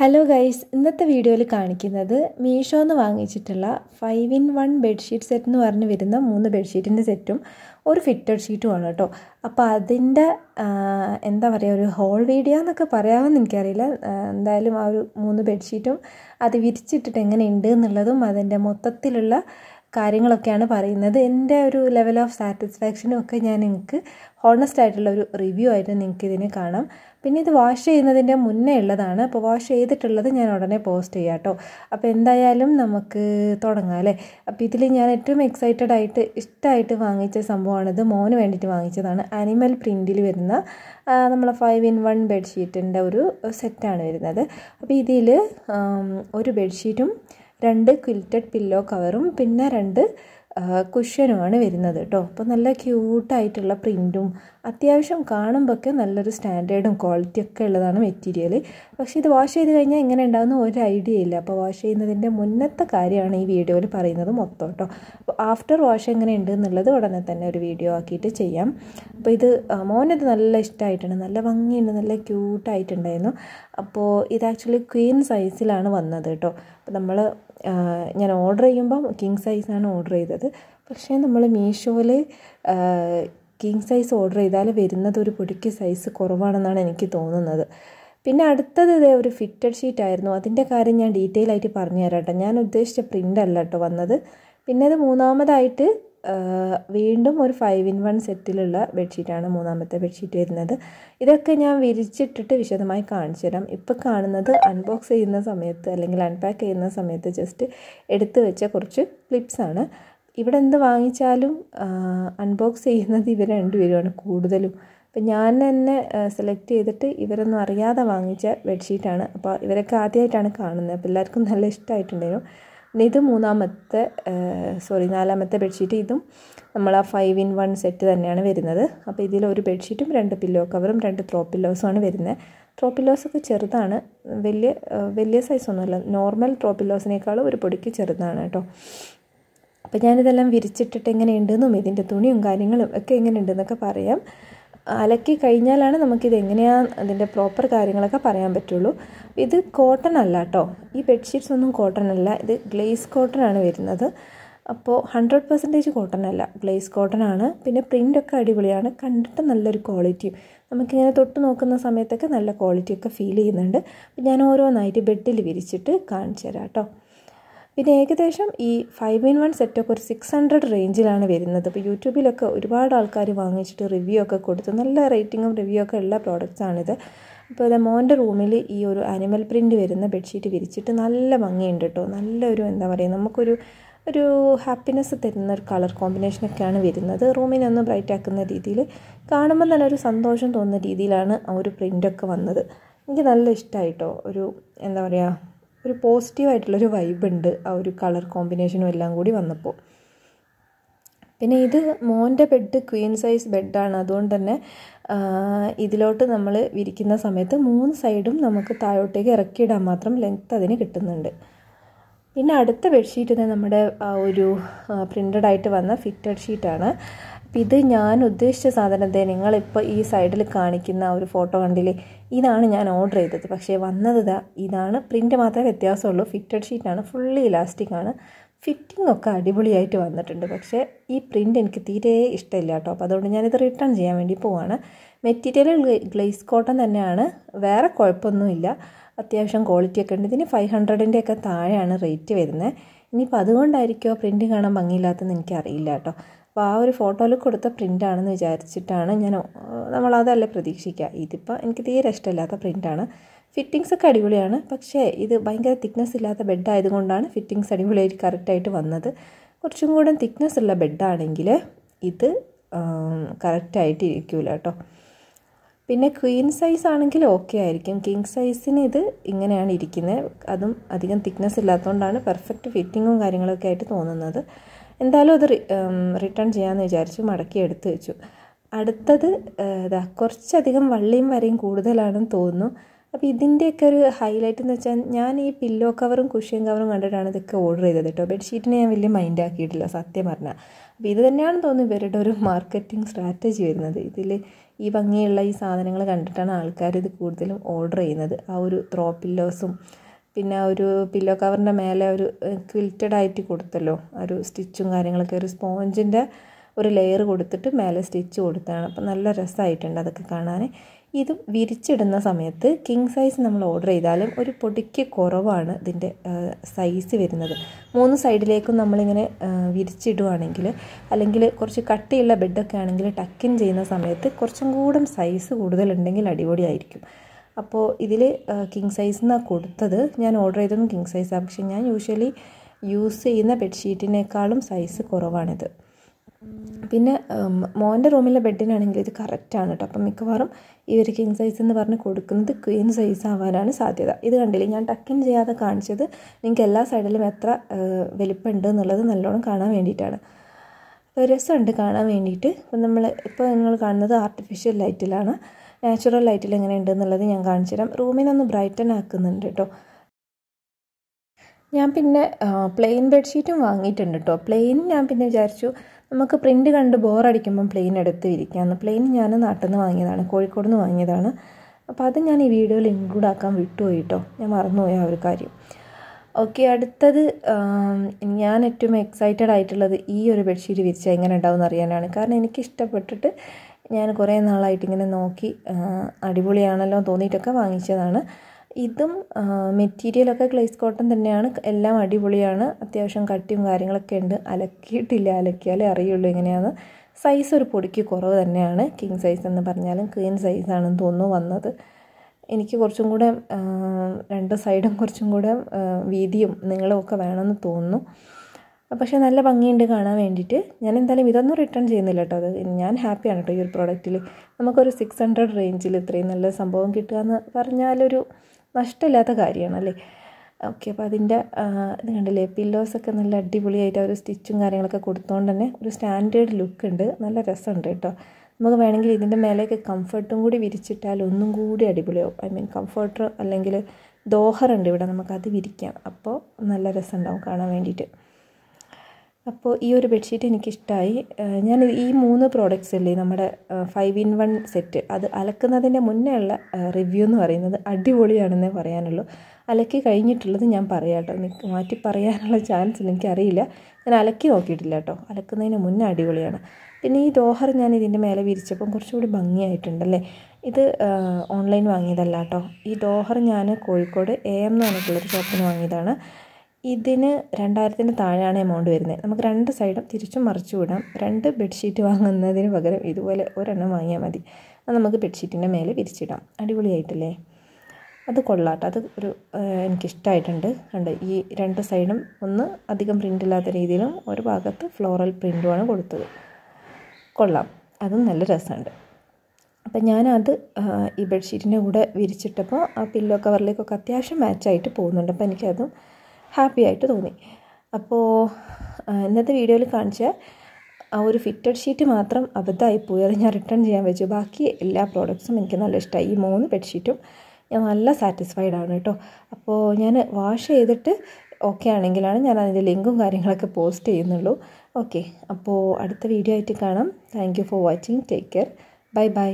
hello guys ഇന്നത്തെ വീഡിയോയിൽ കാണിക്കുന്നത് മീഷോന്ന് വാങ്ങിച്ചിട്ടുള്ള five in one bedsheet set എന്ന് പറഞ്ഞ് വരുന്ന മൂന്ന് ബെഡ്ഷീറ്റിൻ്റെ സെറ്റും ഒരു ഫിറ്റഡ് ഷീറ്റും ആണ് കേട്ടോ അപ്പോൾ അതിൻ്റെ എന്താ പറയുക ഒരു ഹോൾ വീഡിയോ എന്നൊക്കെ പറയാമെന്ന് എനിക്കറിയില്ല എന്തായാലും ആ ഒരു മൂന്ന് ബെഡ്ഷീറ്റും അത് വിരിച്ചിട്ടിട്ട് എങ്ങനെയുണ്ട് എന്നുള്ളതും അതിൻ്റെ മൊത്തത്തിലുള്ള കാര്യങ്ങളൊക്കെയാണ് പറയുന്നത് എൻ്റെ ഒരു ലെവൽ ഓഫ് സാറ്റിസ്ഫാക്ഷനും ഒക്കെ ഞാൻ നിങ്ങൾക്ക് ഹോണസ്റ്റ് ആയിട്ടുള്ള ഒരു റിവ്യൂ ആയിട്ട് നിങ്ങൾക്ക് ഇതിനെ കാണാം പിന്നെ ഇത് വാഷ് ചെയ്യുന്നതിൻ്റെ മുന്നേ ഉള്ളതാണ് അപ്പോൾ വാഷ് ചെയ്തിട്ടുള്ളത് ഞാൻ ഉടനെ പോസ്റ്റ് ചെയ്യാം കേട്ടോ അപ്പോൾ എന്തായാലും നമുക്ക് തുടങ്ങാം അല്ലേ അപ്പോൾ ഇതിൽ ഞാൻ ഏറ്റവും എക്സൈറ്റഡ് ആയിട്ട് ഇഷ്ടമായിട്ട് വാങ്ങിച്ച സംഭവമാണിത് മോന് വേണ്ടിയിട്ട് വാങ്ങിച്ചതാണ് അനിമൽ പ്രിൻറ്റിൽ വരുന്ന നമ്മളെ ഫൈവ് ഇൻ വൺ ബെഡ്ഷീറ്റിൻ്റെ ഒരു സെറ്റാണ് വരുന്നത് അപ്പോൾ ഇതിൽ ഒരു ബെഡ്ഷീറ്റും രണ്ട് ക്വിൽറ്റഡ് പില്ലോ കവറും പിന്നെ രണ്ട് കുഷ്യനുമാണ് വരുന്നത് കേട്ടോ അപ്പോൾ നല്ല ക്യൂട്ടായിട്ടുള്ള പ്രിൻറ്റും അത്യാവശ്യം കാണുമ്പോഴൊക്കെ നല്ലൊരു സ്റ്റാൻഡേർഡും ക്വാളിറ്റി ഒക്കെ ഉള്ളതാണ് മെറ്റീരിയൽ പക്ഷേ ഇത് വാഷ് ചെയ്ത് കഴിഞ്ഞാൽ എങ്ങനെ ഉണ്ടാകുന്ന ഒരു ഐഡിയ ഇല്ല അപ്പോൾ വാഷ് ചെയ്യുന്നതിൻ്റെ മുന്നത്തെ കാര്യമാണ് ഈ വീഡിയോയിൽ പറയുന്നത് മൊത്തം കേട്ടോ അപ്പോൾ ആഫ്റ്റർ വാഷ് എങ്ങനെ ഉണ്ട് എന്നുള്ളത് ഉടനെ തന്നെ ഒരു വീഡിയോ ആക്കിയിട്ട് ചെയ്യാം അപ്പോൾ ഇത് മോനത് നല്ല ഇഷ്ടമായിട്ടുണ്ട് നല്ല ഭംഗിയുണ്ട് നല്ല ക്യൂട്ടായിട്ടുണ്ടായിരുന്നു അപ്പോൾ ഇത് ആക്ച്വലി ക്വീൻ സൈസിലാണ് വന്നത് കേട്ടോ അപ്പോൾ നമ്മൾ ഞാൻ ഓർഡർ ചെയ്യുമ്പം കിങ് സൈസാണ് ഓർഡർ ചെയ്തത് പക്ഷേ നമ്മൾ മീഷോയിൽ കിങ് സൈസ് ഓർഡർ ചെയ്താൽ വരുന്നത് ഒരു പൊടിക്ക് സൈസ് കുറവാണെന്നാണ് എനിക്ക് തോന്നുന്നത് പിന്നെ അടുത്തത് ഇതേ ഒരു ഫിറ്റഡ് ഷീറ്റ് ആയിരുന്നു അതിൻ്റെ കാര്യം ഞാൻ ഡീറ്റെയിൽ ആയിട്ട് പറഞ്ഞു തരാം കേട്ടോ ഞാൻ ഉദ്ദേശിച്ച പ്രിൻ്റ് അല്ല കേട്ടോ വന്നത് പിന്നെ അത് മൂന്നാമതായിട്ട് വീണ്ടും ഒരു ഫൈവ് ഇൻ വൺ സെറ്റിലുള്ള ബെഡ്ഷീറ്റാണ് മൂന്നാമത്തെ ബെഡ്ഷീറ്റ് വരുന്നത് ഇതൊക്കെ ഞാൻ വിരിച്ചിട്ടിട്ട് വിശദമായി കാണിച്ചു തരാം ഇപ്പോൾ കാണുന്നത് അൺബോക്സ് ചെയ്യുന്ന സമയത്ത് അല്ലെങ്കിൽ അൺപാക്ക് ചെയ്യുന്ന സമയത്ത് ജസ്റ്റ് എടുത്തു വെച്ച കുറച്ച് ക്ലിപ്സാണ് ഇവിടെ എന്ത് വാങ്ങിച്ചാലും അൺബോക്സ് ചെയ്യുന്നത് ഇവർ രണ്ടുപേരുമാണ് കൂടുതലും അപ്പം ഞാൻ തന്നെ സെലക്ട് ചെയ്തിട്ട് ഇവരൊന്നും അറിയാതെ വാങ്ങിച്ച ബെഡ്ഷീറ്റാണ് അപ്പോൾ ഇവരൊക്കെ ആദ്യമായിട്ടാണ് കാണുന്നത് അപ്പോൾ എല്ലാവർക്കും നല്ല ഇഷ്ടമായിട്ടുണ്ടായിരുന്നു ഇത് മൂന്നാമത്തെ സോറി നാലാമത്തെ ബെഡ്ഷീറ്റ് ഇതും നമ്മൾ ആ ഫൈവ് ഇൻ വൺ സെറ്റ് തന്നെയാണ് വരുന്നത് അപ്പോൾ ഇതിൽ ഒരു ബെഡ്ഷീറ്റും രണ്ട് പില്ലോ കവറും രണ്ട് ത്രോ ആണ് വരുന്നത് ത്രോ പില്ലോസൊക്കെ ചെറുതാണ് വലിയ വലിയ സൈസൊന്നുമല്ല നോർമൽ ത്രോ പില്ലോസിനേക്കാളും ഒരു പൊടിക്ക് ചെറുതാണ് കേട്ടോ അപ്പോൾ ഞാനിതെല്ലാം വിരിച്ചിട്ടിട്ട് എങ്ങനെയുണ്ടെന്നും ഇതിൻ്റെ തുണിയും കാര്യങ്ങളും ഒക്കെ എങ്ങനെയുണ്ടെന്നൊക്കെ പറയാം അലക്കി കഴിഞ്ഞാലാണ് നമുക്കിത് എങ്ങനെയാണ് അതിൻ്റെ പ്രോപ്പർ കാര്യങ്ങളൊക്കെ പറയാൻ പറ്റുള്ളൂ ഇത് കോട്ടൺ അല്ല കേട്ടോ ഈ ബെഡ്ഷീറ്റ്സ് ഒന്നും കോട്ടൺ അല്ല ഇത് ഗ്ലേസ് കോട്ടൺ ആണ് വരുന്നത് അപ്പോൾ ഹൺഡ്രഡ് പെർസെൻറ്റേജ് കോട്ടൺ അല്ല ഗ്ലേസ് കോട്ടൺ ആണ് പിന്നെ പ്രിൻ്റൊക്കെ അടിപൊളിയാണ് കണ്ടിട്ട് നല്ലൊരു ക്വാളിറ്റിയും നമുക്കിങ്ങനെ തൊട്ട് നോക്കുന്ന സമയത്തൊക്കെ നല്ല ക്വാളിറ്റിയൊക്കെ ഫീൽ ചെയ്യുന്നുണ്ട് അപ്പോൾ ഞാൻ ഓരോന്നായിട്ട് ബെഡിൽ വിരിച്ചിട്ട് കാണിച്ചു തരാം കേട്ടോ പിന്നെ ഏകദേശം ഈ ഫൈവ് ഇൻ വൺ സെറ്റൊക്കെ ഒരു സിക്സ് ഹൺഡ്രഡ് റേഞ്ചിലാണ് വരുന്നത് അപ്പോൾ യൂട്യൂബിലൊക്കെ ഒരുപാട് ആൾക്കാർ വാങ്ങിച്ചിട്ട് റിവ്യൂ ഒക്കെ കൊടുത്ത് നല്ല റേറ്റിങ്ങും റിവ്യൂ ഒക്കെ ഉള്ള പ്രോഡക്റ്റ്സാണിത് അപ്പോൾ ഇത് മോൻ്റെ റൂമിൽ ഈ ഒരു ആനിമൽ പ്രിൻ്റ് വരുന്ന ബെഡ്ഷീറ്റ് വിരിച്ചിട്ട് നല്ല ഭംഗിയുണ്ട് കേട്ടോ നല്ലൊരു എന്താ പറയുക നമുക്കൊരു ഒരു ഹാപ്പിനെസ് തരുന്ന ഒരു കളർ കോമ്പിനേഷനൊക്കെയാണ് വരുന്നത് റൂമിനെ ഒന്ന് ബ്രൈറ്റ് ആക്കുന്ന രീതിയിൽ കാണുമ്പോൾ തന്നെ ഒരു സന്തോഷം തോന്നുന്ന രീതിയിലാണ് ആ ഒരു പ്രിൻ്റൊക്കെ വന്നത് എനിക്ക് നല്ല ഇഷ്ടമായിട്ടോ ഒരു എന്താ പറയുക ഒരു പോസിറ്റീവായിട്ടുള്ളൊരു വൈബുണ്ട് ആ ഒരു കളർ കോമ്പിനേഷനും എല്ലാം കൂടി വന്നപ്പോൾ പിന്നെ ഇത് മോൻ്റെ ബെഡ് ക്വീൻ സൈസ് ബെഡാണ് അതുകൊണ്ട് തന്നെ ഇതിലോട്ട് നമ്മൾ വിരിക്കുന്ന സമയത്ത് മൂന്ന് സൈഡും നമുക്ക് താഴോട്ടേക്ക് ഇറക്കിയിടാൻ മാത്രം ലെങ്ത്ത് അതിന് കിട്ടുന്നുണ്ട് പിന്നെ അടുത്ത ബെഡ്ഷീറ്റ് നമ്മുടെ ആ ഒരു പ്രിൻ്റഡ് ആയിട്ട് വന്ന ഫിറ്റഡ് ഷീറ്റാണ് അപ്പം ഇത് ഞാൻ ഉദ്ദേശിച്ച സാധനത്തെ നിങ്ങളിപ്പോൾ ഈ സൈഡിൽ കാണിക്കുന്ന ഒരു ഫോട്ടോ കണ്ടില്ലേ ഇതാണ് ഞാൻ ഓർഡർ ചെയ്തത് പക്ഷേ വന്നത് ഇതാണ് പ്രിൻ്റ് മാത്രമേ വ്യത്യാസമുള്ളൂ ഫിറ്റഡ് ഷീറ്റാണ് ഫുള്ളി ഇലാസ്റ്റിക് ആണ് ഫിറ്റിംഗ് ഒക്കെ അടിപൊളിയായിട്ട് വന്നിട്ടുണ്ട് പക്ഷേ ഈ പ്രിൻ്റ് എനിക്ക് തീരെ ഇഷ്ടമില്ല കേട്ടോ അപ്പോൾ അതുകൊണ്ട് ഞാനിത് റിട്ടേൺ ചെയ്യാൻ വേണ്ടി പോവാണ് മെറ്റീരിയൽ ഗ്ലേസ് കോട്ടൺ തന്നെയാണ് വേറെ കുഴപ്പമൊന്നുമില്ല അത്യാവശ്യം ഒക്കെ ഉണ്ട് ഇതിന് ഫൈവ് ഒക്കെ താഴെയാണ് റേറ്റ് വരുന്നത് ഇനിയിപ്പോൾ അതുകൊണ്ടായിരിക്കുമോ പ്രിൻ്റ് കാണാൻ ഭംഗിയില്ലാത്തതെന്ന് എനിക്കറിയില്ല കേട്ടോ അപ്പോൾ ആ ഒരു ഫോട്ടോയിൽ കൊടുത്ത പ്രിൻ്റാണെന്ന് വിചാരിച്ചിട്ടാണ് ഞാൻ നമ്മളതല്ലേ പ്രതീക്ഷിക്കുക ഇതിപ്പോൾ എനിക്ക് തീരെ ഇഷ്ടമില്ലാത്ത പ്രിൻ്റാണ് ഫിറ്റിങ്സ് ഒക്കെ അടിപൊളിയാണ് പക്ഷേ ഇത് ഭയങ്കര തിക്നെസ് ഇല്ലാത്ത ബെഡ് ആയതുകൊണ്ടാണ് ഫിറ്റിങ്സ് അടിപൊളിയായിട്ട് കറക്റ്റായിട്ട് വന്നത് കുറച്ചും കൂടെ തിക്നെസ് ഉള്ള ബെഡാണെങ്കിൽ ഇത് കറക്റ്റായിട്ട് ഇരിക്കില്ല കേട്ടോ പിന്നെ ക്വീൻ സൈസ് ആണെങ്കിൽ ഓക്കെ ആയിരിക്കും കിങ് സൈസിന് ഇത് ഇങ്ങനെയാണ് ഇരിക്കുന്നത് അതും അധികം തിക്നെസ് ഇല്ലാത്തതുകൊണ്ടാണ് പെർഫെക്റ്റ് ഫിറ്റിങ്ങും കാര്യങ്ങളൊക്കെ ആയിട്ട് തോന്നുന്നത് എന്തായാലും അത് റിട്ടേൺ ചെയ്യാമെന്ന് വിചാരിച്ച് മടക്കി എടുത്തു വെച്ചു അടുത്തത് ഇതാ കുറച്ചധികം വള്ളിയും വരയും കൂടുതലാണെന്ന് തോന്നുന്നു അപ്പോൾ ഇതിൻ്റെയൊക്കെ ഒരു ഹൈലൈറ്റ് എന്ന് വെച്ചാൽ ഞാൻ ഈ പില്ലോ കവറും കുഷ്യൻ കവറും കണ്ടിട്ടാണ് ഇതൊക്കെ ഓർഡർ ചെയ്തത് കേട്ടോ ബെഡ്ഷീറ്റിനെ ഞാൻ വലിയ മൈൻഡ് ആക്കിയിട്ടില്ല സത്യം പറഞ്ഞാൽ അപ്പോൾ ഇത് തന്നെയാണെന്ന് തോന്നുന്നു ഇവരുടെ ഒരു മാർക്കറ്റിംഗ് സ്ട്രാറ്റജി വരുന്നത് ഇതിൽ ഈ ഭംഗിയുള്ള ഈ സാധനങ്ങൾ കണ്ടിട്ടാണ് ആൾക്കാർ ഇത് കൂടുതലും ഓർഡർ ചെയ്യുന്നത് ആ ഒരു ത്രോ പില്ലോസും പിന്നെ ഒരു പില്ലോ കവറിൻ്റെ മേലെ ഒരു ക്വിൽറ്റഡ് ആയിട്ട് കൊടുത്തല്ലോ ഒരു സ്റ്റിച്ചും കാര്യങ്ങളൊക്കെ ഒരു സ്പോഞ്ചിൻ്റെ ഒരു ലെയർ കൊടുത്തിട്ട് മേലെ സ്റ്റിച്ച് കൊടുത്താണ് അപ്പം നല്ല രസമായിട്ടുണ്ട് അതൊക്കെ കാണാൻ ഇത് വിരിച്ചിടുന്ന സമയത്ത് കിങ് സൈസ് നമ്മൾ ഓർഡർ ചെയ്താലും ഒരു പൊടിക്ക് കുറവാണ് ഇതിൻ്റെ സൈസ് വരുന്നത് മൂന്ന് സൈഡിലേക്കും നമ്മളിങ്ങനെ വിരിച്ചിടുവാണെങ്കിൽ അല്ലെങ്കിൽ കുറച്ച് കട്ടിയുള്ള ബെഡൊക്കെ ആണെങ്കിൽ ടക്കിൻ ചെയ്യുന്ന സമയത്ത് കുറച്ചും കൂടും സൈസ് കൂടുതലുണ്ടെങ്കിൽ അടിപൊളിയായിരിക്കും അപ്പോൾ ഇതിൽ കിങ് സൈസ് എന്നാണ് കൊടുത്തത് ഞാൻ ഓർഡർ ചെയ്തതും കിങ് സൈസാണ് പക്ഷേ ഞാൻ യൂഷ്വലി യൂസ് ചെയ്യുന്ന ബെഡ്ഷീറ്റിനേക്കാളും സൈസ് കുറവാണിത് പിന്നെ മോൻ്റെ റൂമിലെ ബെഡിനാണെങ്കിൽ ഇത് കറക്റ്റാണ് കേട്ടോ അപ്പം മിക്കവാറും ഇവർ കിങ് സൈസ് എന്ന് പറഞ്ഞ് കൊടുക്കുന്നത് ക്വീൻ സൈസ് ആവാനാണ് സാധ്യത ഇത് കണ്ടില്ലേ ഞാൻ ടക്കിൻ ചെയ്യാതെ കാണിച്ചത് നിങ്ങൾക്ക് എല്ലാ സൈഡിലും എത്ര വലിപ്പമുണ്ട് എന്നുള്ളത് നല്ലോണം കാണാൻ വേണ്ടിയിട്ടാണ് രസമുണ്ട് കാണാൻ വേണ്ടിയിട്ട് അപ്പം നമ്മൾ ഇപ്പോൾ നിങ്ങൾ കാണുന്നത് ആർട്ടിഫിഷ്യൽ ലൈറ്റിലാണ് നാച്ചുറൽ ലൈറ്റിൽ എങ്ങനെ ഉണ്ട് എന്നുള്ളത് ഞാൻ കാണിച്ചു തരാം റൂമിനൊന്ന് ബ്രൈറ്റൻ ആക്കുന്നുണ്ട് കേട്ടോ ഞാൻ പിന്നെ പ്ലെയിൻ ബെഡ്ഷീറ്റും വാങ്ങിയിട്ടുണ്ട് കേട്ടോ പ്ലെയിൻ ഞാൻ പിന്നെ വിചാരിച്ചു നമുക്ക് പ്രിൻ്റ് കണ്ട് ബോറടിക്കുമ്പം പ്ലെയിൻ എടുത്ത് ഇരിക്കാമെന്ന് പ്ലെയിൻ ഞാൻ നാട്ടിൽ നിന്ന് വാങ്ങിയതാണ് കോഴിക്കോട് നിന്ന് വാങ്ങിയതാണ് അപ്പോൾ അത് ഞാൻ ഈ വീഡിയോയിൽ ഇൻക്ലൂഡ് ആക്കാൻ വിട്ടുപോയി കേട്ടോ ഞാൻ മറന്നുപോയി ആ ഒരു കാര്യം ഓക്കെ അടുത്തത് ഞാൻ ഏറ്റവും എക്സൈറ്റഡ് ആയിട്ടുള്ളത് ഈ ഒരു ബെഡ്ഷീറ്റ് വിരിച്ചാൽ എങ്ങനെ ഉണ്ടാവും എന്ന് അറിയാനാണ് കാരണം എനിക്ക് ഇഷ്ടപ്പെട്ടിട്ട് ഞാൻ കുറേ നാളായിട്ടിങ്ങനെ നോക്കി അടിപൊളിയാണല്ലോ തോന്നിയിട്ടൊക്കെ വാങ്ങിച്ചതാണ് ഇതും മെറ്റീരിയലൊക്കെ ഗ്ലേസ് കോട്ടൺ തന്നെയാണ് എല്ലാം അടിപൊളിയാണ് അത്യാവശ്യം കട്ടിയും കാര്യങ്ങളൊക്കെ ഉണ്ട് അലക്കിയിട്ടില്ല അലക്കിയാലേ അറിയുള്ളൂ ഇങ്ങനെയാണ് സൈസ് ഒരു പൊടിക്ക് കുറവ് തന്നെയാണ് കിങ് സൈസ് എന്ന് പറഞ്ഞാലും ക്വീൻ സൈസാണെന്ന് തോന്നുന്നു വന്നത് എനിക്ക് കുറച്ചും കൂടെ രണ്ട് സൈഡും കുറച്ചും കൂടെ വീതിയും ഒക്കെ വേണമെന്ന് തോന്നുന്നു പക്ഷെ നല്ല ഭംഗിയുണ്ട് കാണാൻ വേണ്ടിയിട്ട് ഞാൻ എന്തായാലും ഇതൊന്നും റിട്ടേൺ ചെയ്യുന്നില്ല കേട്ടോ അത് ഞാൻ ഹാപ്പിയാണ് കേട്ടോ ഈ ഒരു പ്രോഡക്റ്റിൽ നമുക്കൊരു സിക്സ് ഹൺഡ്രഡ് റേഞ്ചിൽ ഇത്രയും നല്ല സംഭവം കിട്ടുക എന്ന് പറഞ്ഞാലൊരു നഷ്ടമില്ലാത്ത കാര്യമാണ് അല്ലേ ഓക്കെ അപ്പോൾ അതിൻ്റെ ഇത് കണ്ടില്ലേ പില്ലോസൊക്കെ നല്ല അടിപൊളിയായിട്ട് ഒരു സ്റ്റിച്ചും കാര്യങ്ങളൊക്കെ കൊടുത്തുകൊണ്ട് തന്നെ ഒരു സ്റ്റാൻഡേർഡ് ലുക്ക് ഉണ്ട് നല്ല രസമുണ്ട് കേട്ടോ നമുക്ക് വേണമെങ്കിൽ ഇതിൻ്റെ മേലേക്ക് കംഫർട്ടും കൂടി വിരിച്ചിട്ടാൽ ഒന്നും കൂടി അടിപൊളിയാവും ഐ മീൻ കംഫർട്ടർ അല്ലെങ്കിൽ ദോഹറുണ്ട് ഇവിടെ നമുക്കത് വിരിക്കാം അപ്പോൾ നല്ല രസമുണ്ടാവും കാണാൻ വേണ്ടിയിട്ട് അപ്പോൾ ഈ ഒരു ബെഡ്ഷീറ്റ് എനിക്കിഷ്ടമായി ഞാൻ ഈ മൂന്ന് പ്രോഡക്റ്റ്സ് ഇല്ലേ നമ്മുടെ ഫൈവ് ഇൻ വൺ സെറ്റ് അത് അലക്കുന്നതിൻ്റെ മുന്നേ ഉള്ള റിവ്യൂ എന്ന് പറയുന്നത് അടിപൊളിയാണെന്നേ പറയാനുള്ളൂ അലക്കി കഴിഞ്ഞിട്ടുള്ളത് ഞാൻ പറയാം കേട്ടോ മാറ്റി പറയാനുള്ള ചാൻസ് എനിക്കറിയില്ല ഞാൻ അലക്കി നോക്കിയിട്ടില്ല കേട്ടോ അലക്കുന്നതിന് മുന്നേ അടിപൊളിയാണ് പിന്നെ ഈ ദോഹർ ഞാൻ ഇതിൻ്റെ മേലെ വിരിച്ചപ്പം കുറച്ചുകൂടി ഭംഗിയായിട്ടുണ്ടല്ലേ ഇത് ഓൺലൈൻ വാങ്ങിയതല്ല കേട്ടോ ഈ ഡോഹർ ഞാൻ കോഴിക്കോട് എ എം എന്ന് പറഞ്ഞിട്ടുള്ളൊരു ഷോപ്പിൽ വാങ്ങിയതാണ് ഇതിന് രണ്ടായിരത്തിന് താഴെയാണ് എമൗണ്ട് വരുന്നത് നമുക്ക് രണ്ട് സൈഡും തിരിച്ചും മറിച്ചു വിടാം രണ്ട് ബെഡ്ഷീറ്റ് വാങ്ങുന്നതിന് പകരം ഇതുപോലെ ഒരെണ്ണം വാങ്ങിയാൽ മതി അത് നമുക്ക് ബെഡ്ഷീറ്റിൻ്റെ മേലെ വിരിച്ചിടാം അടിപൊളിയായിട്ടില്ലേ അത് കൊള്ളാട്ടോ അത് ഒരു എനിക്കിഷ്ടമായിട്ടുണ്ട് ഉണ്ട് ഈ രണ്ട് സൈഡും ഒന്ന് അധികം പ്രിൻ്റ് ഇല്ലാത്ത രീതിയിലും ഒരു ഭാഗത്ത് ഫ്ലോറൽ പ്രിൻറ്റുമാണ് കൊടുത്തത് കൊള്ളാം അതും നല്ല രസമുണ്ട് അപ്പം ഞാനത് ഈ ബെഡ്ഷീറ്റിൻ്റെ കൂടെ വിരിച്ചിട്ടപ്പോൾ ആ പില്ലോ കവറിലേക്കൊക്കെ അത്യാവശ്യം മാച്ചായിട്ട് പോകുന്നുണ്ട് അപ്പോൾ എനിക്കതും ഹാപ്പി ആയിട്ട് തോന്നി അപ്പോൾ ഇന്നത്തെ വീഡിയോയിൽ കാണിച്ച ആ ഒരു ഫിറ്റഡ് ഷീറ്റ് മാത്രം അബദ്ധമായി പോയി അത് ഞാൻ റിട്ടേൺ ചെയ്യാൻ വെച്ചു ബാക്കി എല്ലാ പ്രോഡക്ട്സും എനിക്ക് നല്ല ഇഷ്ടമായി ഈ മൂന്ന് ബെഡ്ഷീറ്റും ഞാൻ നല്ല സാറ്റിസ്ഫൈഡ് ആണ് കേട്ടോ അപ്പോൾ ഞാൻ വാഷ് ചെയ്തിട്ട് ഓക്കെ ആണെങ്കിലാണ് ഞാൻ അതിൻ്റെ ലിങ്കും കാര്യങ്ങളൊക്കെ പോസ്റ്റ് ചെയ്യുന്നുള്ളൂ ഓക്കെ അപ്പോൾ അടുത്ത വീഡിയോ ആയിട്ട് കാണാം thank for watching take care bye by